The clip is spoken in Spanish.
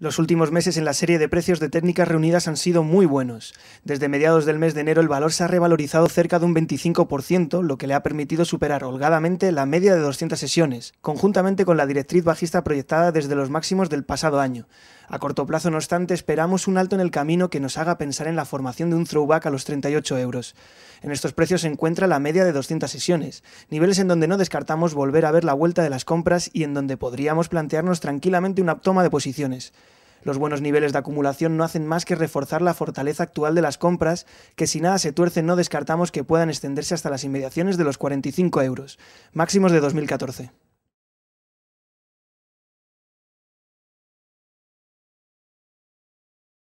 Los últimos meses en la serie de precios de técnicas reunidas han sido muy buenos. Desde mediados del mes de enero el valor se ha revalorizado cerca de un 25%, lo que le ha permitido superar holgadamente la media de 200 sesiones, conjuntamente con la directriz bajista proyectada desde los máximos del pasado año. A corto plazo, no obstante, esperamos un alto en el camino que nos haga pensar en la formación de un throwback a los 38 euros. En estos precios se encuentra la media de 200 sesiones, niveles en donde no descartamos volver a ver la vuelta de las compras y en donde podríamos plantearnos tranquilamente una toma de posiciones. Los buenos niveles de acumulación no hacen más que reforzar la fortaleza actual de las compras, que si nada se tuerce no descartamos que puedan extenderse hasta las inmediaciones de los 45 euros, máximos de 2014.